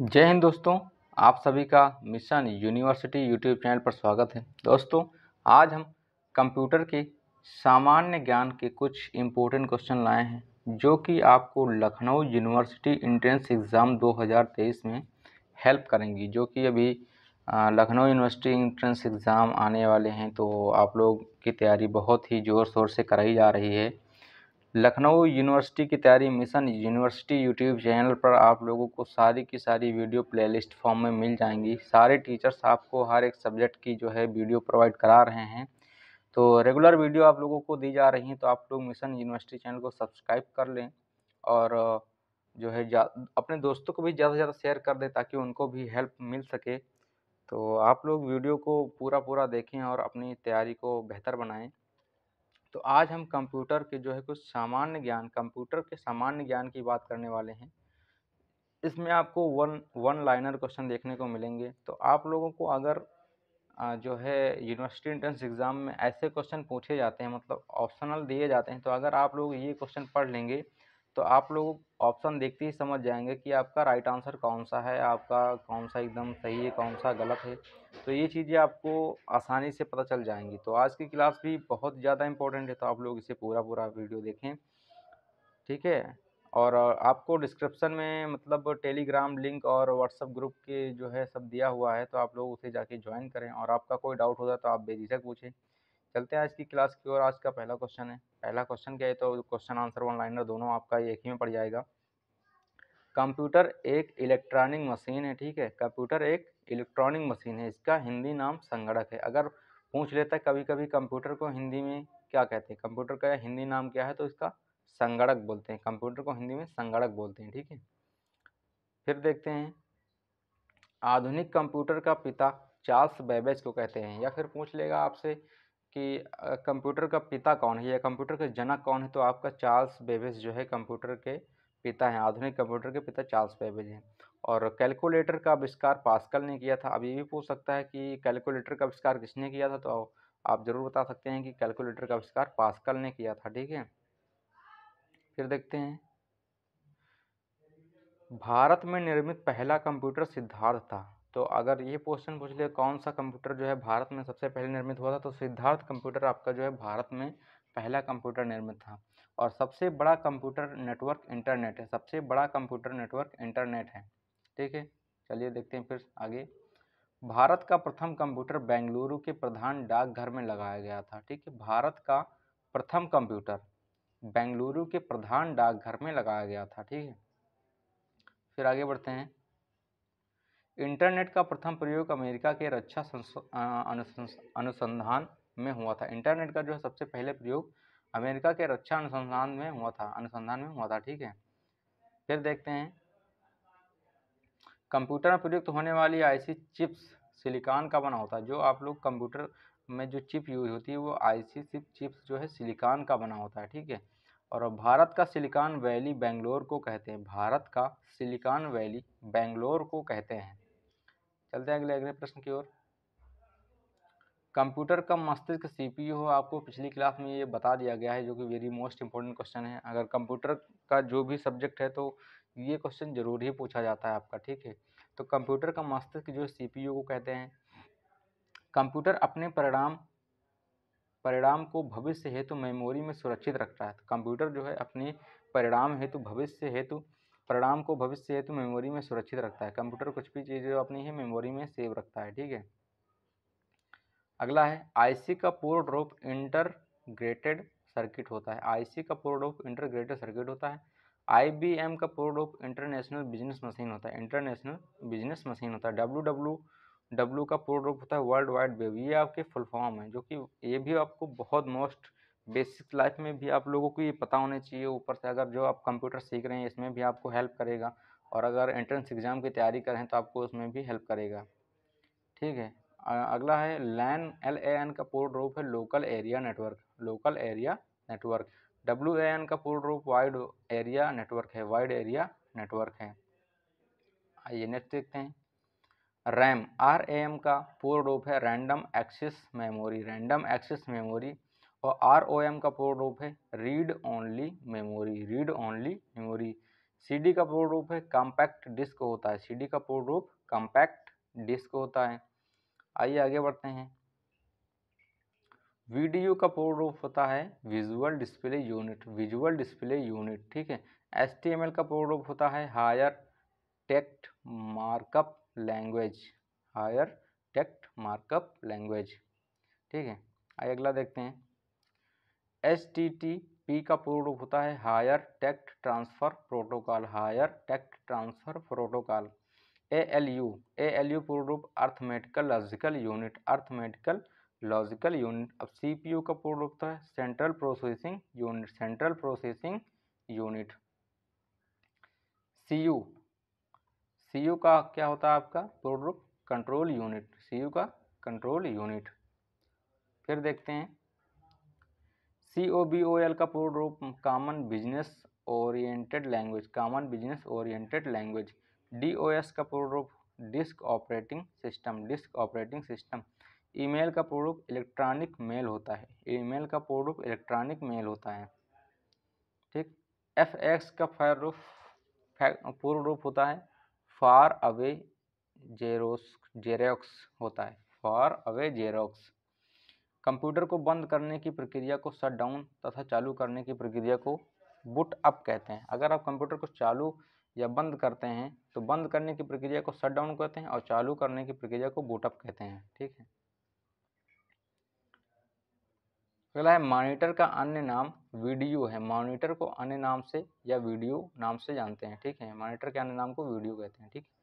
जय हिंद दोस्तों आप सभी का मिशन यूनिवर्सिटी यूट्यूब चैनल पर स्वागत है दोस्तों आज हम कंप्यूटर के सामान्य ज्ञान के कुछ इम्पोर्टेंट क्वेश्चन लाए हैं जो कि आपको लखनऊ यूनिवर्सिटी इंट्रेंस एग्ज़ाम 2023 में हेल्प करेंगी जो कि अभी लखनऊ यूनिवर्सिटी इंट्रेंस एग्ज़ाम आने वाले हैं तो आप लोग की तैयारी बहुत ही ज़ोर शोर से कराई जा रही है लखनऊ यूनिवर्सिटी की तैयारी मिशन यूनिवर्सिटी यूट्यूब चैनल पर आप लोगों को सारी की सारी वीडियो प्लेलिस्ट फॉर्म में मिल जाएंगी सारे टीचर्स आपको हर एक सब्जेक्ट की जो है वीडियो प्रोवाइड करा रहे हैं तो रेगुलर वीडियो आप लोगों को दी जा रही हैं तो आप लोग मिशन यूनिवर्सिटी चैनल को सब्सक्राइब कर लें और जो है अपने दोस्तों को भी ज़्यादा से ज़्यादा शेयर कर दें ताकि उनको भी हेल्प मिल सके तो आप लोग वीडियो को पूरा पूरा देखें और अपनी तैयारी को बेहतर बनाएँ तो आज हम कंप्यूटर के जो है कुछ सामान्य ज्ञान कंप्यूटर के सामान्य ज्ञान की बात करने वाले हैं इसमें आपको वन वन लाइनर क्वेश्चन देखने को मिलेंगे तो आप लोगों को अगर जो है यूनिवर्सिटी एंट्रेंस एग्ज़ाम में ऐसे क्वेश्चन पूछे जाते हैं मतलब ऑप्शनल दिए जाते हैं तो अगर आप लोग ये क्वेश्चन पढ़ लेंगे तो आप लोग ऑप्शन देखते ही समझ जाएंगे कि आपका राइट आंसर कौन सा है आपका कौन सा एकदम सही है कौन सा गलत है तो ये चीज़ें आपको आसानी से पता चल जाएंगी तो आज की क्लास भी बहुत ज़्यादा इंपॉर्टेंट है तो आप लोग इसे पूरा पूरा वीडियो देखें ठीक है और आपको डिस्क्रिप्शन में मतलब टेलीग्राम लिंक और व्हाट्सअप ग्रुप के जो है सब दिया हुआ है तो आप लोग उसे जाके ज्वाइन करें और आपका कोई डाउट होता है तो आप बेझिझक पूछें चलते हैं आज की क्लास की ओर आज का पहला क्वेश्चन है पहला क्वेश्चन क्या है तो क्वेश्चन आंसर वन लाइनर दोनों आपका एक ही में पड़ जाएगा कंप्यूटर एक इलेक्ट्रॉनिक मशीन है ठीक है कंप्यूटर एक इलेक्ट्रॉनिक मशीन है इसका हिंदी नाम संगणक है अगर पूछ लेता है कभी कभी कंप्यूटर को हिंदी में क्या कहते हैं कंप्यूटर का हिंदी नाम क्या है तो इसका संगणक बोलते हैं कंप्यूटर को हिंदी में संगणक बोलते हैं ठीक है फिर देखते हैं आधुनिक कंप्यूटर का पिता चार्ल्स बेबेज को कहते हैं या फिर पूछ लेगा आपसे कि कंप्यूटर का पिता कौन है या कंप्यूटर का जनक कौन है तो आपका चार्ल्स बेबेज जो है कंप्यूटर के पिता हैं आधुनिक कंप्यूटर के पिता चार्ल्स बेबेज हैं और कैलकुलेटर का आविष्कार पास्कल ने किया था अब ये भी पूछ सकता है कि कैलकुलेटर का आविष्कार किसने किया था तो आप ज़रूर बता सकते हैं कि कैलकुलेटर का आविष्कार पास्कल ने किया था ठीक है फिर देखते हैं भारत में निर्मित पहला कंप्यूटर सिद्धार्थ था तो अगर ये क्वेश्चन पूछ लिया कौन सा कंप्यूटर जो है भारत में सबसे पहले निर्मित हुआ था तो सिद्धार्थ कंप्यूटर आपका जो है भारत में पहला कंप्यूटर निर्मित था और सबसे बड़ा कंप्यूटर नेटवर्क इंटरनेट है सबसे बड़ा कंप्यूटर नेटवर्क इंटरनेट है ठीक है चलिए देखते हैं फिर आगे भारत का प्रथम कंप्यूटर बेंगलुरु के प्रधान डाकघर में लगाया गया था ठीक है भारत का प्रथम कंप्यूटर बेंगलुरु के प्रधान डाकघर में लगाया गया था ठीक है फिर आगे बढ़ते हैं इंटरनेट का प्रथम प्रयोग अमेरिका के रक्षा अनुसंधान में हुआ था इंटरनेट का जो है सबसे पहले प्रयोग अमेरिका के रक्षा अनुसंधान में हुआ था अनुसंधान में हुआ था ठीक है फिर देखते हैं कंप्यूटर में प्रयुक्त होने वाली आईसी चिप्स सिलिकॉन का बना होता है जो आप लोग कंप्यूटर में जो चिप यूज होती है वो आईसी सी चिप्स जो है सिलिकॉन का बना होता है ठीक है और भारत का सिलिकॉन वैली बेंगलोर को कहते हैं भारत का सिलिकॉन वैली बेंगलोर को कहते हैं चलते हैं अगले अगले प्रश्न की ओर कंप्यूटर का मस्तिष्क सीपीयू हो आपको पिछली क्लास में ये बता दिया गया है जो कि वेरी मोस्ट इंपॉर्टेंट क्वेश्चन है अगर कंप्यूटर का जो भी सब्जेक्ट है तो ये क्वेश्चन जरूर ही पूछा जाता है आपका ठीक है तो कंप्यूटर का मस्तिष्क जो सीपीयू को कहते हैं कंप्यूटर अपने परिणाम परिणाम को भविष्य हेतु मेमोरी में सुरक्षित रखता है कंप्यूटर जो है अपने परिणाम हेतु भविष्य हेतु परिणाम को भविष्य हेतु मेमोरी में सुरक्षित रखता है कंप्यूटर कुछ भी चीज़ें अपनी है मेमोरी में सेव रखता है ठीक है अगला है आईसी का पूर्ण रूप इंटरग्रेटेड सर्किट होता है आईसी का पूर्ण रूप इंटरग्रेटेड सर्किट होता है आईबीएम का पूर्ण रूप इंटरनेशनल बिजनेस मशीन होता है इंटरनेशनल बिजनेस मशीन होता है डब्ल्यू डब्ल्यू डब्ल्यू का पूर्ण रूप होता है वर्ल्ड वाइड वेब ये आपके फुल फॉर्म है जो कि ये भी आपको बहुत मोस्ट बेसिक लाइफ में भी आप लोगों को ये पता होना चाहिए ऊपर से अगर जो आप कंप्यूटर सीख रहे हैं इसमें भी आपको हेल्प करेगा और अगर एंट्रेंस एग्ज़ाम की तैयारी करें तो आपको उसमें भी हेल्प करेगा ठीक है अगला है लैन एल ए एन का पूर्ण रूप है local area network local area network W A N का पूर्ण रूप वाइड एरिया नेटवर्क है वाइड एरिया नेटवर्क है आइए नेक्स्ट देखते हैं रैम आर ए एम का पूर्ण रूप है random access memory random access memory और आर ओ एम का पूर्ण रूप है read only memory read only memory C D का पूर्ण रूप है कॉम्पैक्ट डिस्क होता है सी डी का पूर्ण रूप कॉम्पैक्ट डिस्क होता है आइए आगे बढ़ते हैं वीडियो का पूर्ण रूप होता है visual display unit visual display unit ठीक है एस टी एम एल का पूर्ण रूप होता है hyper text markup language hyper text markup language ठीक है आइए अगला देखते हैं एच टी टी पी का पूर्ण होता है hyper text transfer protocol hyper text transfer protocol A L U A L U पूर्ण रूप arithmetical logical unit arithmetical logical unit अब सी पी यू का पूर्ण रूप होता है central processing unit central processing unit C U C U का क्या होता है आपका पूर्ण रूप कंट्रोल यूनिट सी यू का कंट्रोल यूनिट फिर देखते हैं सी ओ बी ओ एल का पूर्ण रूप common business oriented language common business oriented language D O S का पूर्ण रूप disk operating system disk operating system email का पूर्ण रूप इलेक्ट्रॉनिक मेल होता है ईमेल का पूर्ण रूप इलेक्ट्रॉनिक मेल होता है ठीक एफ एक्स का फायर रूप पूर्ण रूप होता है फार अवे जेरोस जेरोक्स होता है फार अवे जेरोक्स कंप्यूटर को बंद करने की प्रक्रिया को शट डाउन तथा चालू करने की प्रक्रिया को बुट अप कहते हैं अगर आप कंप्यूटर को चालू या बंद करते हैं तो बंद करने की प्रक्रिया को शट डाउन कहते हैं और चालू करने की प्रक्रिया को बुट अप कहते हैं ठीक है अगला है मॉनिटर का अन्य नाम वीडियो है मॉनिटर को अन्य नाम से या वीडियो नाम से जानते हैं ठीक है मॉनिटर के अन्य नाम को वीडियो कहते हैं ठीक है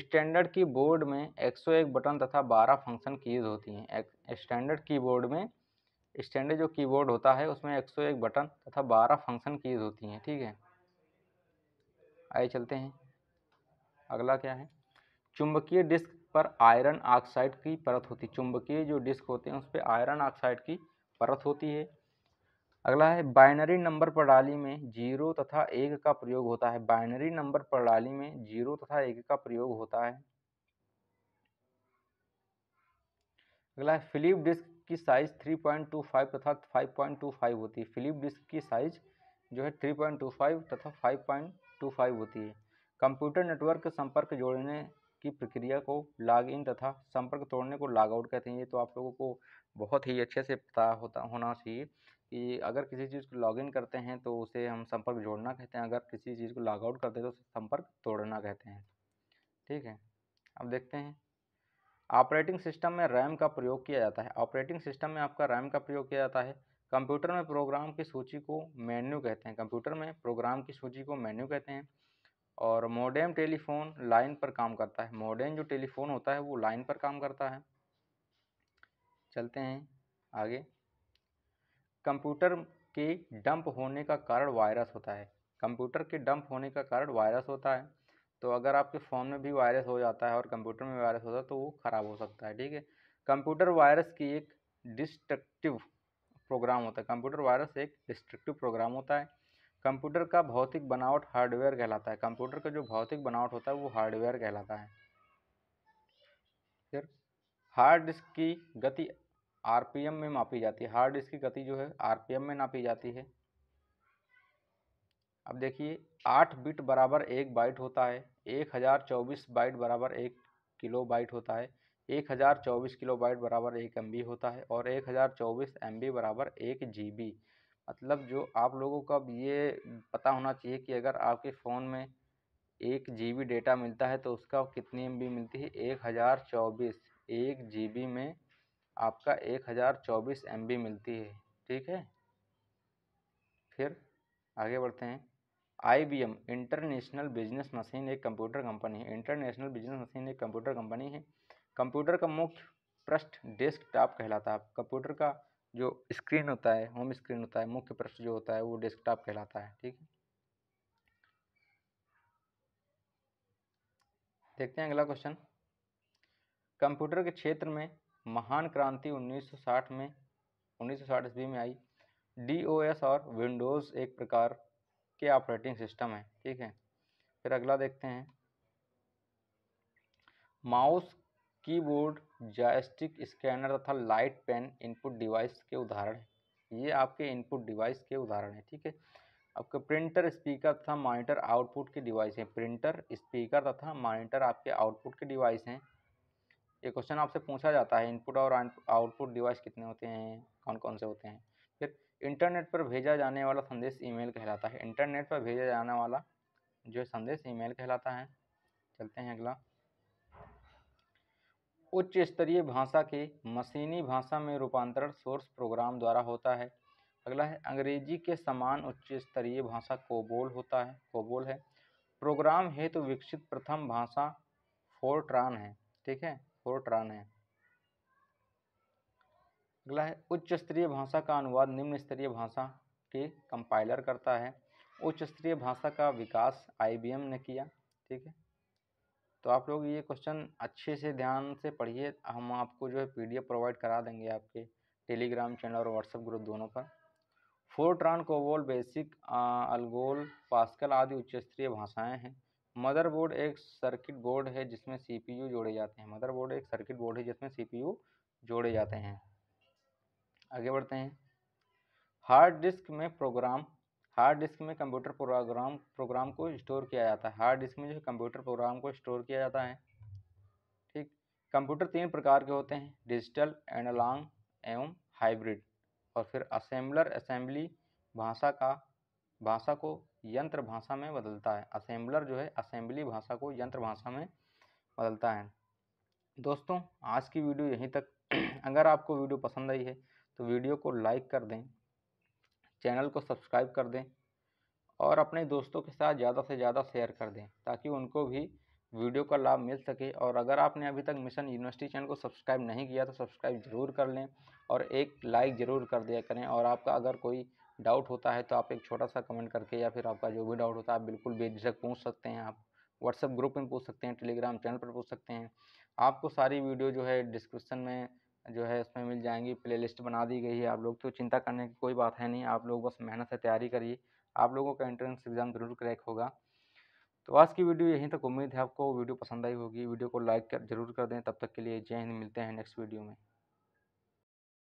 स्टैंडर्ड कीबोर्ड में 101 बटन तथा 12 फंक्शन कीज़ होती हैं स्टैंडर्ड कीबोर्ड में स्टैंडर्ड जो कीबोर्ड होता है उसमें 101 बटन तथा 12 फंक्शन कीज़ होती हैं ठीक है आइए चलते हैं अगला क्या है चुंबकीय डिस्क पर आयरन ऑक्साइड की परत होती है चुंबकीय जो डिस्क होते हैं उस पर आयरन ऑक्साइड की परत होती है अगला है बाइनरी नंबर प्रणाली में जीरो तथा एक का प्रयोग होता है बाइनरी नंबर प्रणाली में जीरो तथा एक का प्रयोग होता है अगला है फिलिप डिस्क की साइज 3.25 तथा 5.25 होती है फिलिप डिस्क की साइज जो है 3.25 तथा 5.25 होती है कंप्यूटर नेटवर्क के संपर्क जोड़ने की प्रक्रिया को लॉग इन तथा संपर्क तोड़ने को लॉग आउट कहते हैं ये तो आप लोगों को बहुत ही अच्छे से पता होता होना चाहिए कि अगर किसी चीज़ को लॉगिन करते हैं तो उसे हम संपर्क जोड़ना कहते हैं अगर किसी चीज़ को लॉगआउट करते हैं तो उसे संपर्क तोड़ना कहते हैं ठीक है अब देखते हैं ऑपरेटिंग सिस्टम में रैम का प्रयोग किया जाता है ऑपरेटिंग सिस्टम में आपका रैम का प्रयोग किया जाता है कंप्यूटर में प्रोग्राम की सूची को मेन्यू कहते हैं कंप्यूटर में प्रोग्राम की सूची को मेन्यू कहते हैं और मोडेम टेलीफोन लाइन पर काम करता है मोडेम जो टेलीफोन होता है वो लाइन पर काम करता है चलते हैं आगे कंप्यूटर के डंप होने का कारण वायरस होता है कंप्यूटर के डंप होने का कारण वायरस होता है तो अगर आपके फ़ोन में भी वायरस हो जाता है और कंप्यूटर में वायरस होता है तो वो ख़राब हो सकता है ठीक है कंप्यूटर वायरस की एक डिस्ट्रक्टिव प्रोग्राम होता है कंप्यूटर वायरस एक डिस्ट्रक्टिव प्रोग्राम होता है कंप्यूटर का भौतिक बनावट हार्डवेयर कहलाता है कंप्यूटर का जो भौतिक बनावट होता है वो हार्डवेयर कहलाता है फिर हार्ड डिस्क की गति आरपीएम में मापी जाती है हार्ड डिस्क की गति जो है आरपीएम में नापी जाती है अब देखिए आठ बिट बराबर एक बाइट होता है एक हज़ार चौबीस बाइट बराबर एक किलो बाइट होता है एक हज़ार चौबीस किलो बाइट बराबर एक एम होता है और एक हज़ार चौबीस एम बी बराबर एक जी मतलब जो आप लोगों का ये पता होना चाहिए कि अगर आपके फ़ोन में एक जी बी डेटा मिलता है तो उसका कितनी एम बी मिलती है एक हज़ार चौबीस एक जी बी में आपका एक हज़ार चौबीस एम मिलती है ठीक है फिर आगे बढ़ते हैं आईबीएम इंटरनेशनल बिजनेस मशीन एक कंप्यूटर कंपनी है इंटरनेशनल बिजनेस मशीन एक कंप्यूटर कंपनी है कंप्यूटर का मुख्य पृष्ठ डेस्कटॉप कहलाता है कंप्यूटर का जो स्क्रीन होता है होम स्क्रीन होता है मुख्य पृष्ठ जो होता है वो डेस्कटॉप कहलाता है ठीक है देखते हैं अगला क्वेश्चन कंप्यूटर के क्षेत्र में महान क्रांति 1960 में 1960 ईस्वी में आई डीओएस और विंडोज़ एक प्रकार के ऑपरेटिंग सिस्टम है ठीक है फिर अगला देखते हैं माउस कीबोर्ड जायस्टिक स्कैनर तथा लाइट पेन इनपुट डिवाइस के उदाहरण हैं ये आपके इनपुट डिवाइस के उदाहरण हैं ठीक है आपके प्रिंटर स्पीकर तथा मॉनिटर आउटपुट के डिवाइस हैं प्रिंटर स्पीकर तथा मॉनिटर आपके आउटपुट के डिवाइस हैं ये क्वेश्चन आपसे पूछा जाता है इनपुट और आउटपुट डिवाइस कितने होते हैं कौन कौन से होते हैं फिर इंटरनेट पर भेजा जाने वाला संदेश ईमेल कहलाता है इंटरनेट पर भेजा जाने वाला जो संदेश ईमेल कहलाता है चलते हैं अगला उच्च स्तरीय भाषा के मशीनी भाषा में रूपांतरण सोर्स प्रोग्राम द्वारा होता है अगला है अंग्रेजी के समान उच्च स्तरीय भाषा कोबोल होता है कोबोल है प्रोग्राम हेतु तो विकसित प्रथम भाषा फोरट्रान है ठीक है फोरट्रान है अगला है उच्च स्तरीय भाषा का अनुवाद निम्न स्तरीय भाषा के कंपाइलर करता है उच्च स्तरीय भाषा का विकास आईबीएम ने किया ठीक है तो आप लोग ये क्वेश्चन अच्छे से ध्यान से पढ़िए हम आपको जो है पीडीएफ प्रोवाइड करा देंगे आपके टेलीग्राम चैनल और व्हाट्सएप ग्रुप दोनों पर फोरट्रान कोवोल बेसिक अलगोल पास्कल आदि उच्च स्तरीय भाषाएँ हैं मदरबोर्ड एक सर्किट बोर्ड है जिसमें सीपीयू जोड़े जाते हैं मदरबोर्ड एक सर्किट बोर्ड है जिसमें सीपीयू जोड़े जाते हैं आगे बढ़ते हैं हार्ड डिस्क में प्रोग्राम हार्ड डिस्क में कंप्यूटर प्रोग्राम प्रोग्राम को स्टोर किया जाता है हार्ड डिस्क में जो है कंप्यूटर प्रोग्राम को स्टोर किया जाता है ठीक कंप्यूटर तीन प्रकार के होते हैं डिजिटल एनालॉग एवं हाइब्रिड और फिर असेंबलर असेंबली भाषा का भाषा को यंत्र भाषा में बदलता है असेंबलर जो है असेंबली भाषा को यंत्र भाषा में बदलता है दोस्तों आज की वीडियो यहीं तक अगर आपको वीडियो पसंद आई है तो वीडियो को लाइक कर दें चैनल को सब्सक्राइब कर दें और अपने दोस्तों के साथ ज़्यादा से ज़्यादा शेयर कर दें ताकि उनको भी वीडियो का लाभ मिल सके और अगर आपने अभी तक मिशन यूनिवर्सिटी चैनल को सब्सक्राइब नहीं किया तो सब्सक्राइब ज़रूर कर लें और एक लाइक ज़रूर कर दिया करें और आपका अगर कोई डाउट होता है तो आप एक छोटा सा कमेंट करके या फिर आपका जो भी डाउट होता है आप बिल्कुल बेझिझक पूछ सकते हैं आप व्हाट्सएप ग्रुप में पूछ सकते हैं टेलीग्राम चैनल पर पूछ सकते हैं आपको सारी वीडियो जो है डिस्क्रिप्शन में जो है उसमें मिल जाएंगी प्लेलिस्ट बना दी गई है आप लोग तो चिंता करने की कोई बात है नहीं आप लोग बस मेहनत से तैयारी करिए आप लोगों का एंट्रेंस एग्ज़ाम ज़रूर क्रैक होगा तो आज की वीडियो यहीं तक उम्मीद है आपको वीडियो पसंद आई होगी वीडियो को लाइक कर जरूर कर दें तब तक के लिए जय हिंद मिलते हैं नेक्स्ट वीडियो में